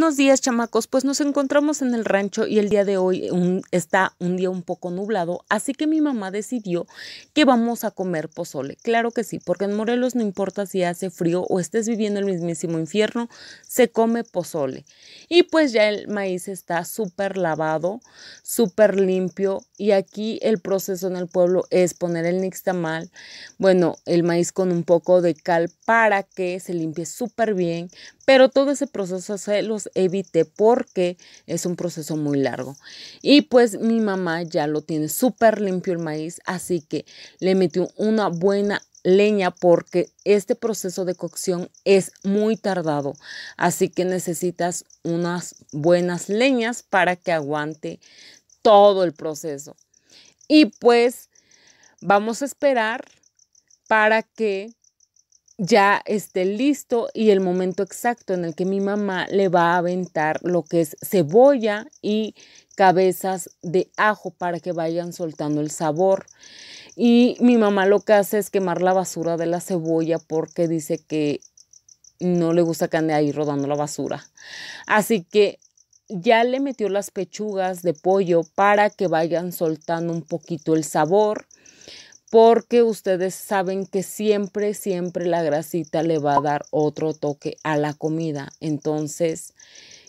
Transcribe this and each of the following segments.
Buenos días, chamacos. Pues nos encontramos en el rancho y el día de hoy está un día un poco nublado, así que mi mamá decidió que vamos a comer pozole. Claro que sí, porque en Morelos no importa si hace frío o estés viviendo el mismísimo infierno, se come pozole. Y pues ya el maíz está súper lavado, súper limpio y aquí el proceso en el pueblo es poner el nixtamal, bueno, el maíz con un poco de cal para que se limpie súper bien, pero todo ese proceso se los evite porque es un proceso muy largo. Y pues mi mamá ya lo tiene súper limpio el maíz, así que le metió una buena leña porque este proceso de cocción es muy tardado, así que necesitas unas buenas leñas para que aguante todo el proceso. Y pues vamos a esperar para que ya esté listo y el momento exacto en el que mi mamá le va a aventar lo que es cebolla y cabezas de ajo para que vayan soltando el sabor. Y mi mamá lo que hace es quemar la basura de la cebolla porque dice que no le gusta que ande ahí rodando la basura. Así que ya le metió las pechugas de pollo para que vayan soltando un poquito el sabor porque ustedes saben que siempre, siempre la grasita le va a dar otro toque a la comida. Entonces,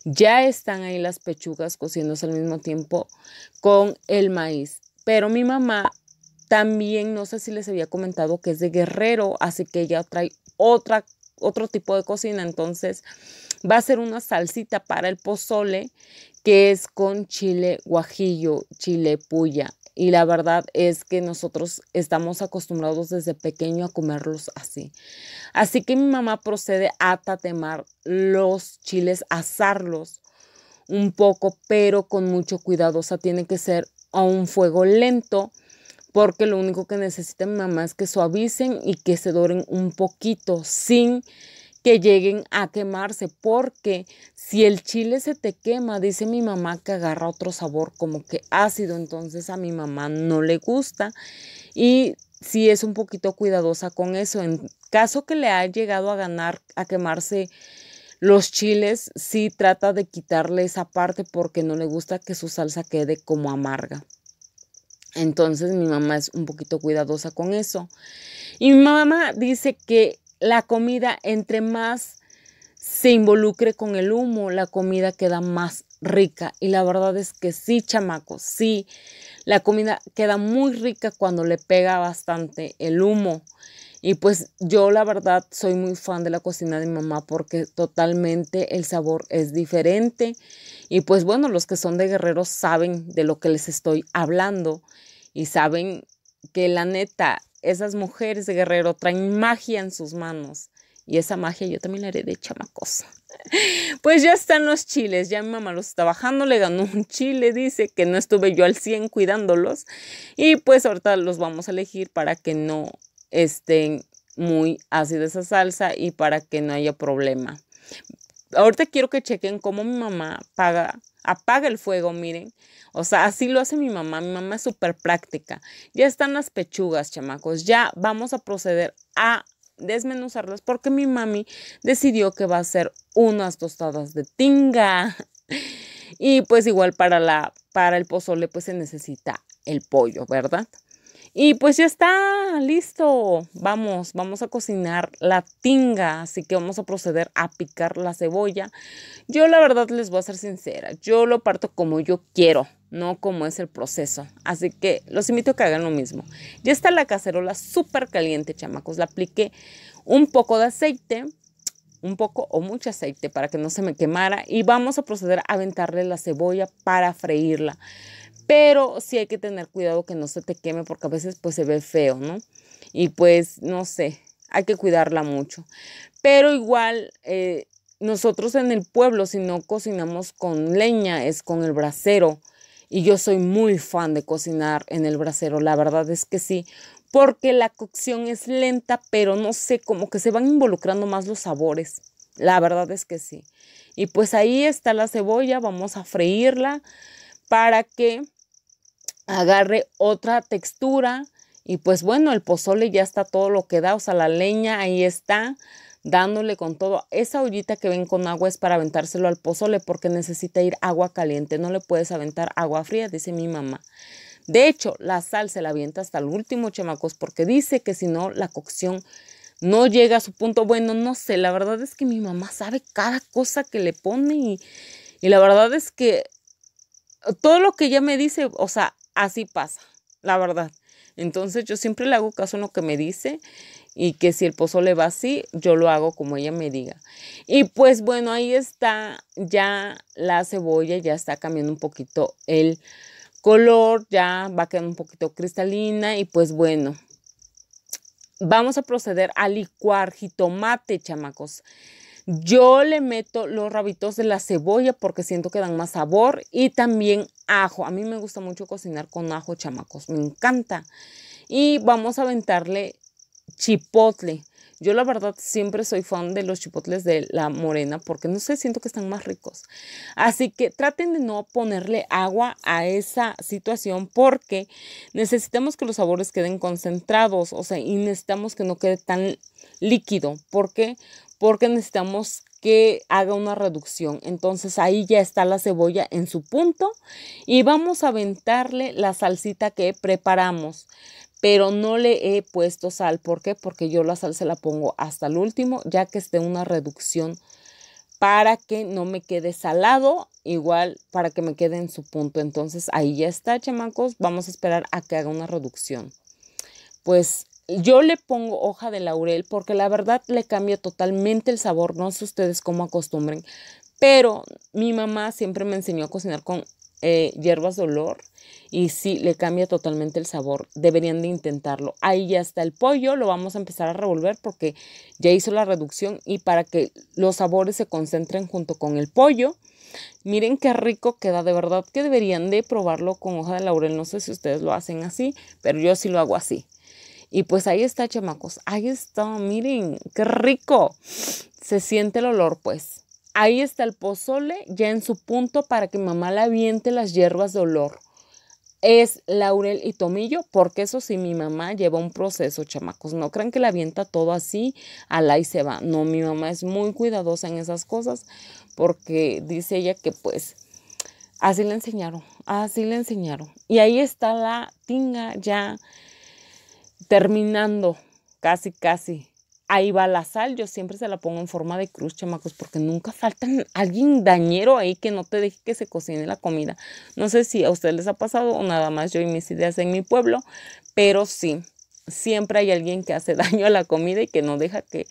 ya están ahí las pechugas cociéndose al mismo tiempo con el maíz. Pero mi mamá también, no sé si les había comentado que es de guerrero, así que ella trae otra, otro tipo de cocina. Entonces, va a ser una salsita para el pozole que es con chile guajillo, chile puya. Y la verdad es que nosotros estamos acostumbrados desde pequeño a comerlos así. Así que mi mamá procede a tatemar los chiles, asarlos un poco, pero con mucho cuidado. O sea, tiene que ser a un fuego lento, porque lo único que necesita mi mamá es que suavicen y que se doren un poquito, sin que lleguen a quemarse, porque si el chile se te quema, dice mi mamá que agarra otro sabor como que ácido, entonces a mi mamá no le gusta y si es un poquito cuidadosa con eso. En caso que le ha llegado a ganar, a quemarse los chiles, sí trata de quitarle esa parte porque no le gusta que su salsa quede como amarga. Entonces mi mamá es un poquito cuidadosa con eso. Y mi mamá dice que la comida, entre más se involucre con el humo, la comida queda más rica. Y la verdad es que sí, chamacos, sí, la comida queda muy rica cuando le pega bastante el humo. Y pues yo la verdad soy muy fan de la cocina de mi mamá porque totalmente el sabor es diferente. Y pues bueno, los que son de guerreros saben de lo que les estoy hablando y saben que la neta esas mujeres de guerrero traen magia en sus manos. Y esa magia yo también la de chamacosa. Pues ya están los chiles, ya mi mamá los está bajando, le ganó un chile, dice que no estuve yo al 100 cuidándolos. Y pues ahorita los vamos a elegir para que no estén muy ácidos esa salsa y para que no haya problema. Ahorita quiero que chequen cómo mi mamá paga Apaga el fuego, miren. O sea, así lo hace mi mamá. Mi mamá es súper práctica. Ya están las pechugas, chamacos. Ya vamos a proceder a desmenuzarlas porque mi mami decidió que va a hacer unas tostadas de tinga. Y pues igual para, la, para el pozole pues se necesita el pollo, ¿verdad? Y pues ya está, listo. Vamos, vamos a cocinar la tinga, así que vamos a proceder a picar la cebolla. Yo la verdad les voy a ser sincera, yo lo parto como yo quiero, no como es el proceso. Así que los invito a que hagan lo mismo. Ya está la cacerola súper caliente, chamacos. La apliqué un poco de aceite, un poco o mucho aceite para que no se me quemara y vamos a proceder a aventarle la cebolla para freírla pero sí hay que tener cuidado que no se te queme porque a veces pues se ve feo, ¿no? Y pues no sé, hay que cuidarla mucho. Pero igual eh, nosotros en el pueblo si no cocinamos con leña es con el brasero. Y yo soy muy fan de cocinar en el brasero, la verdad es que sí, porque la cocción es lenta, pero no sé, como que se van involucrando más los sabores. La verdad es que sí. Y pues ahí está la cebolla, vamos a freírla para que agarre otra textura y pues bueno, el pozole ya está todo lo que da, o sea, la leña ahí está dándole con todo. Esa ollita que ven con agua es para aventárselo al pozole porque necesita ir agua caliente, no le puedes aventar agua fría, dice mi mamá. De hecho, la sal se la avienta hasta el último, chamacos, porque dice que si no, la cocción no llega a su punto. Bueno, no sé, la verdad es que mi mamá sabe cada cosa que le pone y, y la verdad es que todo lo que ella me dice, o sea, así pasa, la verdad. Entonces yo siempre le hago caso a lo que me dice y que si el pozo le va así, yo lo hago como ella me diga. Y pues bueno, ahí está, ya la cebolla ya está cambiando un poquito el color, ya va quedando un poquito cristalina y pues bueno, vamos a proceder a licuar jitomate, chamacos. Yo le meto los rabitos de la cebolla porque siento que dan más sabor y también ajo. A mí me gusta mucho cocinar con ajo, chamacos, me encanta. Y vamos a aventarle chipotle. Yo la verdad siempre soy fan de los chipotles de la morena porque no sé, siento que están más ricos. Así que traten de no ponerle agua a esa situación porque necesitamos que los sabores queden concentrados, o sea, y necesitamos que no quede tan líquido. ¿Por qué? Porque necesitamos que haga una reducción. Entonces ahí ya está la cebolla en su punto y vamos a aventarle la salsita que preparamos pero no le he puesto sal. ¿Por qué? Porque yo la sal se la pongo hasta el último, ya que esté una reducción para que no me quede salado, igual para que me quede en su punto. Entonces ahí ya está, chamacos. Vamos a esperar a que haga una reducción. Pues yo le pongo hoja de laurel porque la verdad le cambia totalmente el sabor. No sé ustedes cómo acostumbren, pero mi mamá siempre me enseñó a cocinar con eh, hierbas de olor y si le cambia totalmente el sabor. Deberían de intentarlo. Ahí ya está el pollo, lo vamos a empezar a revolver porque ya hizo la reducción y para que los sabores se concentren junto con el pollo. Miren qué rico queda, de verdad que deberían de probarlo con hoja de laurel. No sé si ustedes lo hacen así, pero yo sí lo hago así. Y pues ahí está, chamacos, ahí está, miren, qué rico. Se siente el olor, pues. Ahí está el pozole ya en su punto para que mamá la aviente las hierbas de olor. Es laurel y tomillo, porque eso sí, mi mamá lleva un proceso, chamacos. No crean que la avienta todo así, la y se va. No, mi mamá es muy cuidadosa en esas cosas, porque dice ella que pues así le enseñaron, así le enseñaron. Y ahí está la tinga ya terminando, casi, casi ahí va la sal. Yo siempre se la pongo en forma de cruz, chamacos, porque nunca falta alguien dañero ahí que no te deje que se cocine la comida. No sé si a ustedes les ha pasado o nada más yo y mis ideas en mi pueblo, pero sí, siempre hay alguien que hace daño a la comida y que no deja que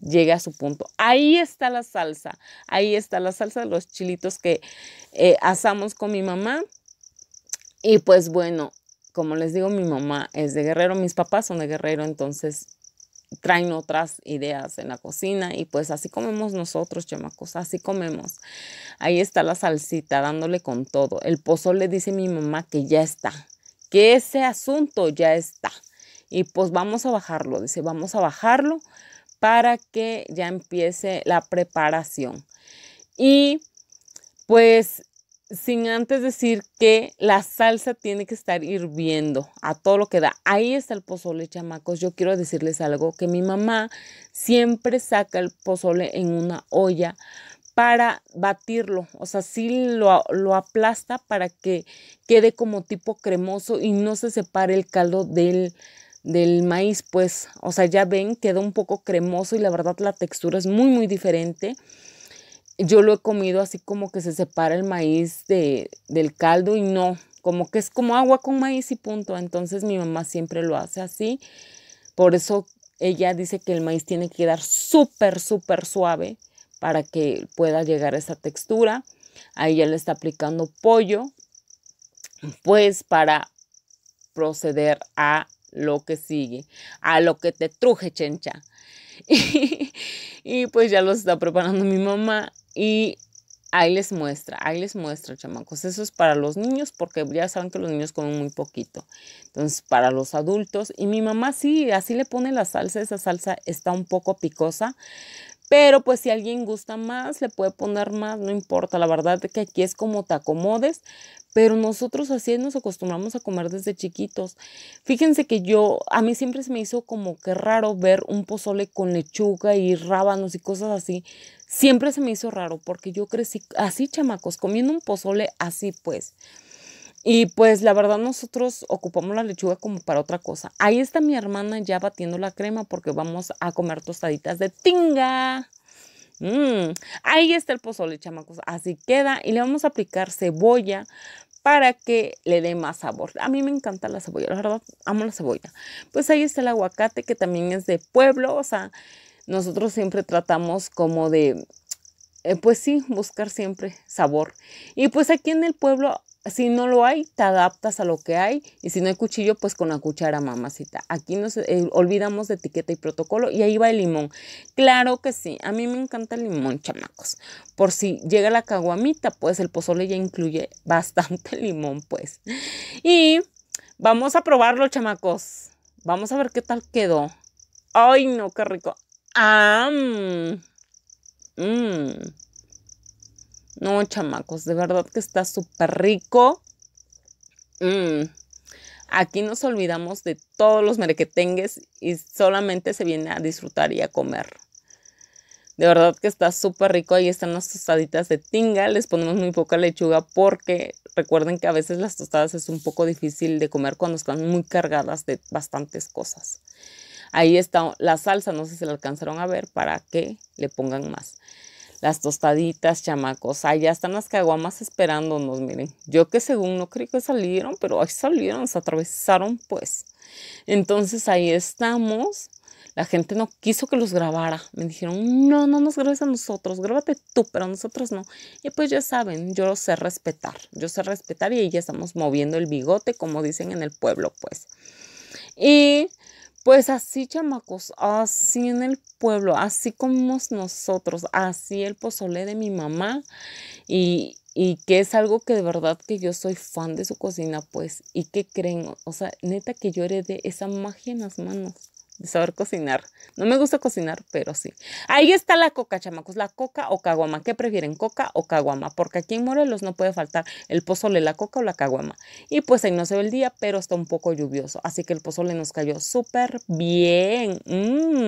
llegue a su punto. Ahí está la salsa, ahí está la salsa de los chilitos que eh, asamos con mi mamá. Y pues bueno, como les digo, mi mamá es de guerrero, mis papás son de guerrero, entonces traen otras ideas en la cocina y pues así comemos nosotros, chamacos, así comemos. Ahí está la salsita dándole con todo. El pozo le dice mi mamá que ya está, que ese asunto ya está. Y pues vamos a bajarlo, dice, vamos a bajarlo para que ya empiece la preparación. Y pues sin antes decir que la salsa tiene que estar hirviendo a todo lo que da. Ahí está el pozole, chamacos. Yo quiero decirles algo, que mi mamá siempre saca el pozole en una olla para batirlo, o sea, sí lo, aplasta para que quede como tipo cremoso y no se separe el caldo del, del maíz, pues, o sea, ya ven, queda un poco cremoso y la verdad la textura es muy, muy diferente yo lo he comido así como que se separa el maíz de, del caldo y no, como que es como agua con maíz y punto. Entonces mi mamá siempre lo hace así. Por eso ella dice que el maíz tiene que quedar súper, súper suave para que pueda llegar a esa textura. Ahí ya le está aplicando pollo, pues para proceder a lo que sigue, a lo que te truje, chencha. Y, pues ya lo está preparando mi mamá. Y ahí les muestra, ahí les muestra, chamacos. Eso es para los niños, porque ya saben que los niños comen muy poquito. Entonces, para los adultos. Y mi mamá sí, así le pone la salsa. Esa salsa está un poco picosa. Pero pues si alguien gusta más, le puede poner más, no importa. La verdad es que aquí es como te acomodes. Pero nosotros así nos acostumbramos a comer desde chiquitos. Fíjense que yo, a mí siempre se me hizo como que raro ver un pozole con lechuga y rábanos y cosas así. Siempre se me hizo raro porque yo crecí así, chamacos, comiendo un pozole así, pues. Y pues la verdad nosotros ocupamos la lechuga como para otra cosa. Ahí está mi hermana ya batiendo la crema porque vamos a comer tostaditas de tinga. Mm. Ahí está el pozole, chamacos. Así queda y le vamos a aplicar cebolla para que le dé más sabor. A mí me encanta la cebolla, la verdad, amo la cebolla. Pues ahí está el aguacate que también es de pueblo, o sea, nosotros siempre tratamos como de, eh, pues sí, buscar siempre sabor. Y pues aquí en el pueblo, si no lo hay, te adaptas a lo que hay. Y si no hay cuchillo, pues con la cuchara, mamacita. Aquí nos eh, olvidamos de etiqueta y protocolo. Y ahí va el limón. Claro que sí, a mí me encanta el limón, chamacos. Por si llega la caguamita, pues el pozole ya incluye bastante limón, pues. Y vamos a probarlo, chamacos. Vamos a ver qué tal quedó. Ay, no, qué rico. Mm. No, chamacos, de verdad que está súper rico. Mm. Aquí nos olvidamos de todos los merequetengues y solamente se viene a disfrutar y a comer. De verdad que está súper rico. Ahí están las tostaditas de tinga. Les ponemos muy poca lechuga porque recuerden que a veces las tostadas es un poco difícil de comer cuando están muy cargadas de bastantes cosas. Ahí está la salsa, no sé si la alcanzaron a ver, para que le pongan más. Las tostaditas, chamacos. Allá están las caguamas esperándonos, miren. Yo que según no creo que salieron, pero ahí salieron, se atravesaron, pues. Entonces ahí estamos. La gente no quiso que los grabara. Me dijeron, no, no nos grabes a nosotros, grábate tú, pero a nosotros no. Y pues ya saben, yo lo sé respetar. Yo sé respetar y ahí ya estamos moviendo el bigote, como dicen en el pueblo, pues. Y pues así, chamacos, así en el pueblo, así como nosotros, así el pozole de mi mamá y, que es algo que de verdad que yo soy fan de su cocina, pues, y que creen, o sea, neta que yo heredé esa magia en las manos de saber cocinar. No me gusta cocinar, pero sí. Ahí está la coca, chamacos, la coca o caguama. ¿Qué prefieren, coca o caguama? Porque aquí en Morelos no puede faltar el pozole, la coca o la caguama. Y pues ahí no se ve el día, pero está un poco lluvioso. Así que el pozole nos cayó súper bien. Mm.